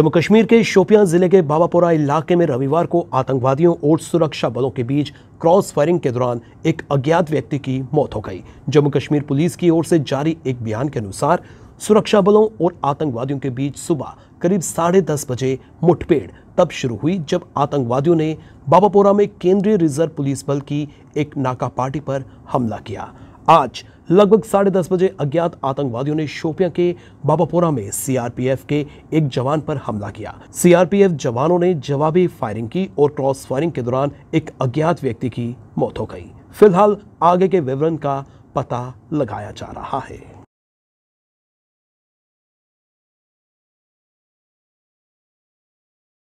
जम्मू कश्मीर के शोपियां जिले के बाबापोरा इलाके में रविवार को आतंकवादियों और सुरक्षा बलों के बीच क्रॉस फायरिंग के दौरान एक अज्ञात व्यक्ति की मौत हो गई जम्मू कश्मीर पुलिस की ओर से जारी एक बयान के अनुसार सुरक्षा बलों और आतंकवादियों के बीच सुबह करीब साढ़े दस बजे मुठभेड़ तब शुरू हुई जब आतंकवादियों ने बाबापोरा में केंद्रीय रिजर्व पुलिस बल की एक नाका पार्टी पर हमला किया आज लगभग साढ़े दस बजे अज्ञात आतंकवादियों ने शोपिया के बाबापोरा में सीआरपीएफ के एक जवान पर हमला किया सीआरपीएफ जवानों ने जवाबी फायरिंग की और क्रॉस फायरिंग के दौरान एक अज्ञात व्यक्ति की मौत हो गई फिलहाल आगे के विवरण का पता लगाया जा रहा है